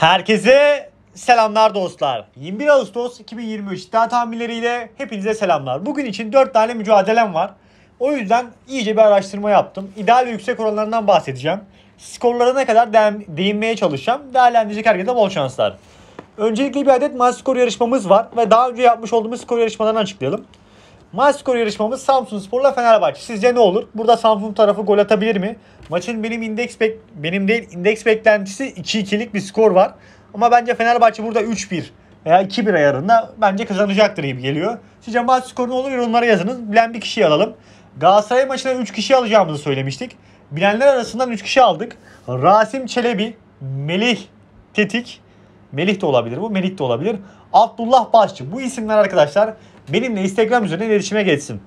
Herkese selamlar dostlar. 21 Ağustos 2023 iddia tahminleriyle hepinize selamlar. Bugün için 4 tane mücadelem var. O yüzden iyice bir araştırma yaptım. İdeal ve yüksek oranlarından bahsedeceğim. skorlara ne kadar de- değinmeye çalışacağım. Değerlendirecek herkese bol şanslar. Öncelikle bir adet maç skoru yarışmamız var ve daha önce yapmış olduğumuz skor yarışmalarını açıklayalım. Maç skoru yarışmamız Samsun Spor'la Fenerbahçe. Sizce ne olur? Burada Samsun tarafı gol atabilir mi? Maçın benim indeks bek benim değil indeks beklentisi 2-2'lik bir skor var. Ama bence Fenerbahçe burada 3-1 veya 2-1 ayarında bence kazanacaktır gibi geliyor. Sizce maç skoru ne olur? Yorumlara yazınız. Bilen bir kişiyi alalım. Galatasaray maçına 3 kişi alacağımızı söylemiştik. Bilenler arasından 3 kişi aldık. Rasim Çelebi, Melih Tetik, Melih de olabilir bu, Melih de olabilir. Abdullah Başçı. Bu isimler arkadaşlar benimle Instagram üzerinden iletişime geçsin.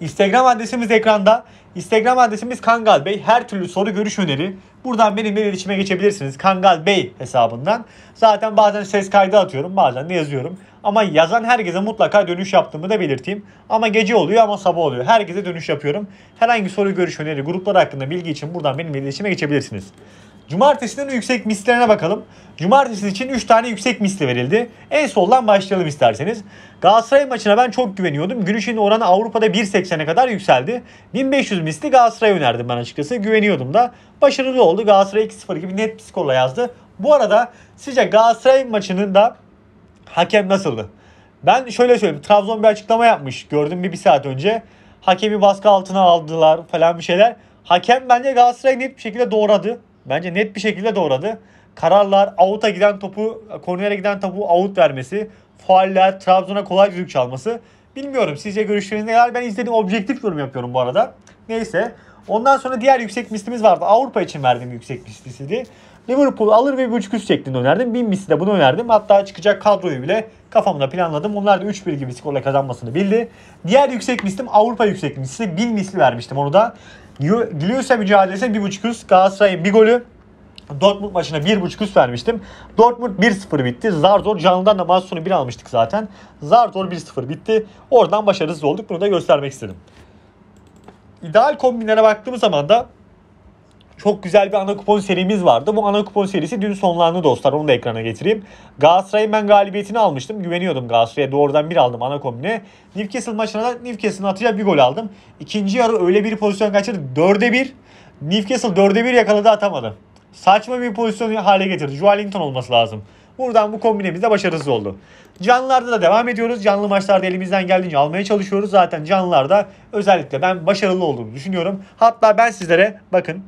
Instagram adresimiz ekranda. Instagram adresimiz Kangal Bey. Her türlü soru görüş öneri. Buradan benimle iletişime geçebilirsiniz. Kangal Bey hesabından. Zaten bazen ses kaydı atıyorum. Bazen de yazıyorum. Ama yazan herkese mutlaka dönüş yaptığımı da belirteyim. Ama gece oluyor ama sabah oluyor. Herkese dönüş yapıyorum. Herhangi soru, görüş, öneri, gruplar hakkında bilgi için buradan benimle iletişime geçebilirsiniz. Cumartesinin yüksek mislerine bakalım. Cumartesi için 3 tane yüksek misli verildi. En soldan başlayalım isterseniz. Galatasaray maçına ben çok güveniyordum. Gülüş'ün oranı Avrupa'da 1.80'e kadar yükseldi. 1500 misli Galatasaray önerdim ben açıkçası. Güveniyordum da. Başarılı oldu. Galatasaray 2-0 gibi net bir skorla yazdı. Bu arada sizce Galatasaray maçının da Hakem nasıldı? Ben şöyle söyleyeyim. Trabzon bir açıklama yapmış. Gördüm bir, bir saat önce. Hakemi baskı altına aldılar falan bir şeyler. Hakem bence Galatasaray'ı net bir şekilde doğradı. Bence net bir şekilde doğradı. Kararlar, out'a giden topu, kornere giden topu out vermesi, fauller, Trabzon'a kolay düdük çalması. Bilmiyorum sizce görüşleriniz neler? Ben izledim objektif yorum yapıyorum bu arada. Neyse. Ondan sonra diğer yüksek mislimiz vardı. Avrupa için verdiğim yüksek listesiydi. Liverpool alır ve 1.5 üst şeklinde önerdim. Binbisi de bunu önerdim. Hatta çıkacak kadroyu bile kafamda planladım. Onlar da 3-1 gibi skorla kazanmasını bildi. Diğer yüksek mislim Avrupa yüksek misli. Bin misli vermiştim onu da. Giliusa mücadelesine 1.5 üst. Galatasaray'ın bir golü. Dortmund maçına 1.5 üst vermiştim. Dortmund 1-0 bitti. Zar zor canlıdan da maç sonu 1 almıştık zaten. Zar zor 1-0 bitti. Oradan başarısız olduk. Bunu da göstermek istedim. İdeal kombinlere baktığımız zaman da çok güzel bir ana kupon serimiz vardı. Bu ana kupon serisi dün sonlandı dostlar. Onu da ekrana getireyim. Galatasaray'ın ben galibiyetini almıştım. Güveniyordum Galatasaray'a. Doğrudan bir aldım ana kombine. Newcastle maçına da Newcastle'ın atacağı bir gol aldım. İkinci yarı öyle bir pozisyon kaçırdı. Dörde bir. Newcastle dörde bir yakaladı atamadı. Saçma bir pozisyon hale getirdi. Joelinton olması lazım. Buradan bu kombinemiz de başarısız oldu. Canlılarda da devam ediyoruz. Canlı maçlarda elimizden geldiğince almaya çalışıyoruz. Zaten canlılarda özellikle ben başarılı olduğumu düşünüyorum. Hatta ben sizlere bakın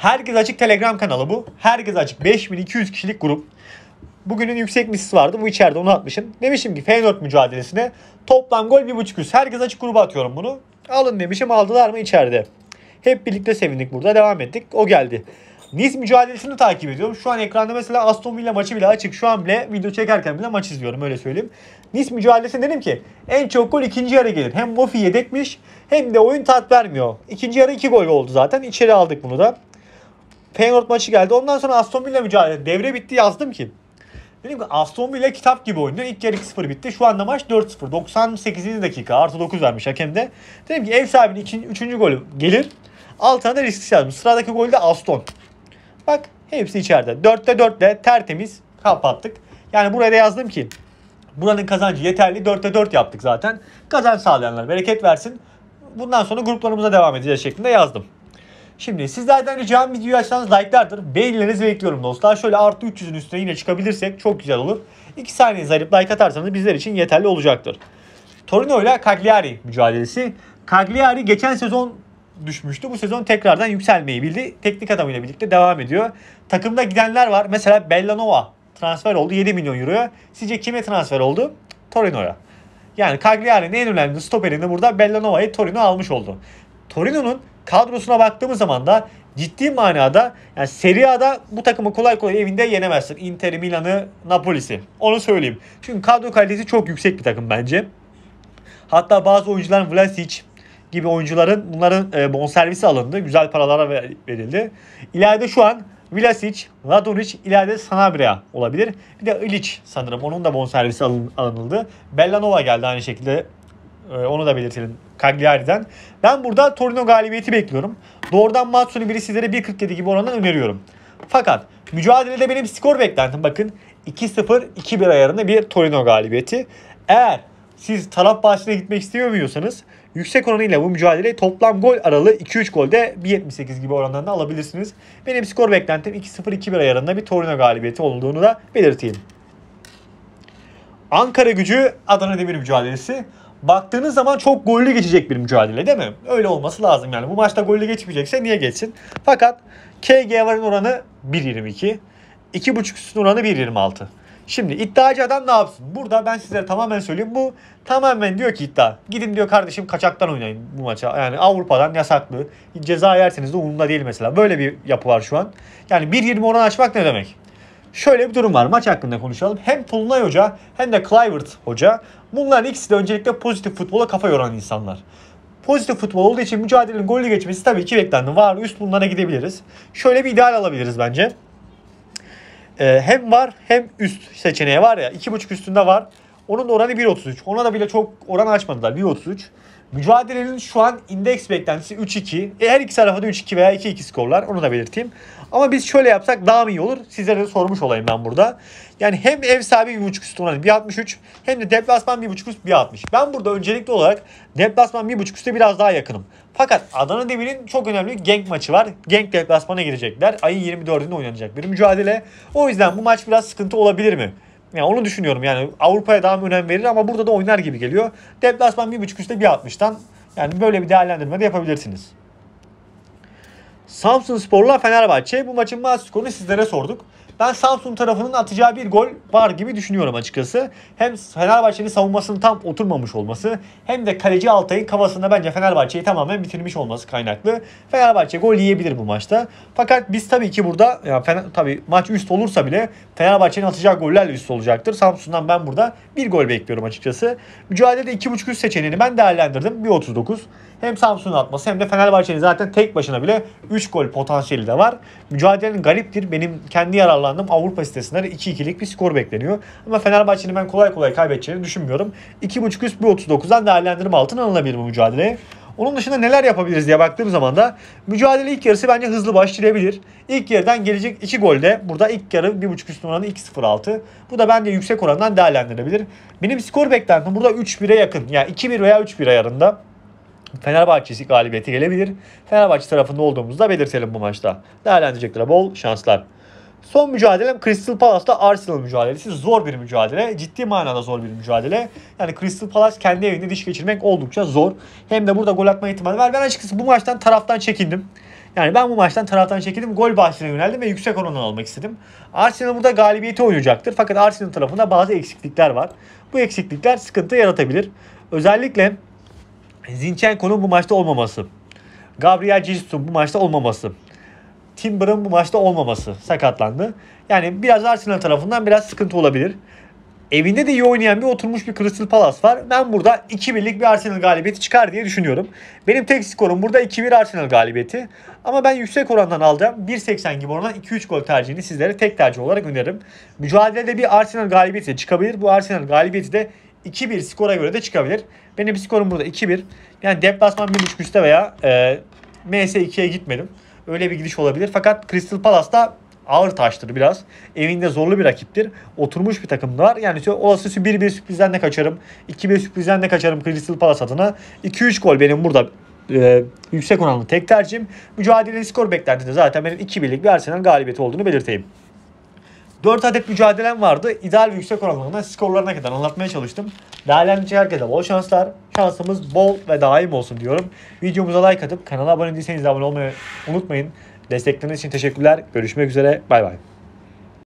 Herkes Açık Telegram kanalı bu. Herkes Açık 5200 kişilik grup. Bugünün yüksek misisi vardı. Bu içeride onu atmışım. Demişim ki Feyenoord mücadelesine toplam gol 1.5 yüz. Herkes açık gruba atıyorum bunu. Alın demişim aldılar mı içeride. Hep birlikte sevindik burada devam ettik. O geldi. Nice mücadelesini takip ediyorum. Şu an ekranda mesela Aston Villa maçı bile açık. Şu an bile video çekerken bile maç izliyorum öyle söyleyeyim. Nice mücadelesi dedim ki en çok gol ikinci yarı gelir. Hem Mofi yedekmiş hem de oyun tat vermiyor. İkinci yarı iki gol oldu zaten. İçeri aldık bunu da. Feyenoord maçı geldi. Ondan sonra Aston Villa mücadele. Devre bitti yazdım ki. Dedim ki Aston Villa kitap gibi oynuyor. İlk yarı 2-0 bitti. Şu anda maç 4-0. 98. dakika. Artı 9 vermiş hakem de. Dedim ki ev sahibinin 2. 3. golü gelir. Altına da riskli yazmış. Sıradaki golü de Aston. Bak hepsi içeride. 4'te 4'le tertemiz kapattık. Yani buraya da yazdım ki buranın kazancı yeterli. 4'te 4 yaptık zaten. Kazanç sağlayanlar bereket versin. Bundan sonra gruplarımıza devam edeceğiz şeklinde yazdım. Şimdi sizlerden ricam videoyu açsanız like'lardır. Beğenilerinizi bekliyorum dostlar. Şöyle artı 300'ün üstüne yine çıkabilirsek çok güzel olur. 2 saniye zarıp like atarsanız bizler için yeterli olacaktır. Torino ile Cagliari mücadelesi. Cagliari geçen sezon düşmüştü. Bu sezon tekrardan yükselmeyi bildi. Teknik adamıyla birlikte devam ediyor. Takımda gidenler var. Mesela Bellanova transfer oldu 7 milyon euroya. Sizce kime transfer oldu? Torino'ya. Yani Cagliari'nin en önemli stoperini burada Bellanova'yı Torino almış oldu. Torino'nun kadrosuna baktığımız zaman da ciddi manada yani Serie A'da bu takımı kolay kolay evinde yenemezsin. Inter, Milan'ı, Napoli'si. Onu söyleyeyim. Çünkü kadro kalitesi çok yüksek bir takım bence. Hatta bazı oyuncuların Vlasic gibi oyuncuların bunların e, bonservisi alındı. Güzel paralara verildi. İleride şu an Vlasic, Radonic, ileride Sanabria olabilir. Bir de Ilic sanırım onun da bonservisi alın, alınıldı. Bellanova geldi aynı şekilde ee, onu da belirtelim Cagliari'den. Ben burada Torino galibiyeti bekliyorum. Doğrudan Matsun'u biri sizlere 1.47 gibi orandan öneriyorum. Fakat mücadelede benim skor beklentim bakın 2-0-2-1 ayarında bir Torino galibiyeti. Eğer siz taraf bahçesine gitmek istiyor yüksek oranıyla bu mücadeleyi toplam gol aralığı 2-3 golde 1.78 gibi orandan da alabilirsiniz. Benim skor beklentim 2-0-2-1 ayarında bir Torino galibiyeti olduğunu da belirteyim. Ankara gücü Adana Demir mücadelesi baktığınız zaman çok gollü geçecek bir mücadele değil mi? Öyle olması lazım yani. Bu maçta gollü geçmeyecekse niye geçsin? Fakat KG varın oranı 1.22. 2.5 üstün oranı 1.26. Şimdi iddiacı adam ne yapsın? Burada ben size tamamen söyleyeyim. Bu tamamen diyor ki iddia. Gidin diyor kardeşim kaçaktan oynayın bu maça. Yani Avrupa'dan yasaklı. Ceza yerseniz de umurumda değil mesela. Böyle bir yapı var şu an. Yani 1.20 oran açmak ne demek? Şöyle bir durum var. Maç hakkında konuşalım. Hem Pulunay Hoca hem de Clivert Hoca bunların ikisi de öncelikle pozitif futbola kafa yoran insanlar. Pozitif futbol olduğu için mücadelenin golü geçmesi tabii ki beklendi. Var üst bunlara gidebiliriz. Şöyle bir ideal alabiliriz bence. Ee, hem var hem üst seçeneği var ya. 2.5 üstünde var. Onun oranı 1.33. Ona da bile çok oran açmadılar. 1.33. Mücadelenin şu an indeks beklentisi 3-2. E, her iki tarafı da 3-2 veya 2-2 skorlar. Onu da belirteyim. Ama biz şöyle yapsak daha mı iyi olur? Sizlere de sormuş olayım ben burada. Yani hem ev sahibi 1.5 üstü olan 1.63 hem de deplasman 1.5 üst 1.60. Ben burada öncelikli olarak deplasman 1.5 üstte biraz daha yakınım. Fakat Adana Demir'in çok önemli bir Genk maçı var. Genk deplasmana girecekler. Ayın 24'ünde oynanacak bir mücadele. O yüzden bu maç biraz sıkıntı olabilir mi? Yani onu düşünüyorum yani Avrupa'ya daha mı önem verir ama burada da oynar gibi geliyor. Deplasman 1.5 üstte 1.60'dan yani böyle bir değerlendirme de yapabilirsiniz. Samsun Spor'la Fenerbahçe. Bu maçın maç skorunu sizlere sorduk. Ben Samsun tarafının atacağı bir gol var gibi düşünüyorum açıkçası. Hem Fenerbahçe'nin savunmasının tam oturmamış olması hem de kaleci Altay'ın kafasında bence Fenerbahçe'yi tamamen bitirmiş olması kaynaklı. Fenerbahçe gol yiyebilir bu maçta. Fakat biz tabii ki burada ya Fener, tabii maç üst olursa bile Fenerbahçe'nin atacağı gollerle üst olacaktır. Samsun'dan ben burada bir gol bekliyorum açıkçası. Mücadelede 2.5 üst seçeneğini ben değerlendirdim. 1.39. Hem Samsun'un atması hem de Fenerbahçe'nin zaten tek başına bile 3 gol potansiyeli de var. Mücadelenin gariptir. Benim kendi yararlandığım Avrupa sitesinden 2-2'lik bir skor bekleniyor. Ama Fenerbahçe'nin ben kolay kolay kaybedeceğini düşünmüyorum. 2.5 üst 1.39'dan değerlendirme altına alınabilir bu mücadele. Onun dışında neler yapabiliriz diye baktığım zaman da mücadele ilk yarısı bence hızlı başlayabilir. İlk yarıdan gelecek 2 golde burada ilk yarı 1.5 üst oranı 2.06. Bu da bence yüksek orandan değerlendirilebilir. Benim skor beklentim burada 3-1'e yakın. Yani 2-1 veya 3-1'e ayarında. Fenerbahçe'si galibiyeti gelebilir. Fenerbahçe tarafında olduğumuzu da belirtelim bu maçta. değerlendirecekler bol şanslar. Son mücadelem Crystal Palace'la Arsenal mücadelesi. Zor bir mücadele. Ciddi manada zor bir mücadele. Yani Crystal Palace kendi evinde diş geçirmek oldukça zor. Hem de burada gol atma ihtimali var. Ben açıkçası bu maçtan taraftan çekindim. Yani ben bu maçtan taraftan çekildim. Gol bahsine yöneldim ve yüksek orandan almak istedim. Arsenal burada galibiyeti oynayacaktır. Fakat Arsenal tarafında bazı eksiklikler var. Bu eksiklikler sıkıntı yaratabilir. Özellikle Zinchenko'nun bu maçta olmaması. Gabriel Jesus'un bu maçta olmaması. Timber'ın bu maçta olmaması sakatlandı. Yani biraz Arsenal tarafından biraz sıkıntı olabilir. Evinde de iyi oynayan bir oturmuş bir Crystal Palace var. Ben burada 2-1'lik bir Arsenal galibiyeti çıkar diye düşünüyorum. Benim tek skorum burada 2-1 Arsenal galibiyeti. Ama ben yüksek orandan alacağım. 1.80 gibi orandan 2-3 gol tercihini sizlere tek tercih olarak öneririm. Mücadelede bir Arsenal galibiyeti çıkabilir. Bu Arsenal galibiyeti de 2-1 skora göre de çıkabilir. Benim skorum burada 2-1. Yani deplasman 1.5 üstte veya e, MS 2'ye gitmedim. Öyle bir gidiş olabilir. Fakat Crystal Palace da ağır taştır biraz. Evinde zorlu bir rakiptir. Oturmuş bir takım da var. Yani olası bir bir sürprizden de kaçarım. 2-1 sürprizden de kaçarım Crystal Palace adına. 2-3 gol benim burada e, yüksek oranlı tek tercihim. Mücadeleli skor beklentisi zaten benim 2-1'lik bir Arsenal galibiyeti olduğunu belirteyim. 4 adet mücadelem vardı. İdeal ve yüksek oranlarından skorlarına kadar anlatmaya çalıştım. Değerlendirici herkese bol şanslar. Şansımız bol ve daim olsun diyorum. Videomuza like atıp kanala abone değilseniz de abone olmayı unutmayın. Destekleriniz için teşekkürler. Görüşmek üzere. Bay bay.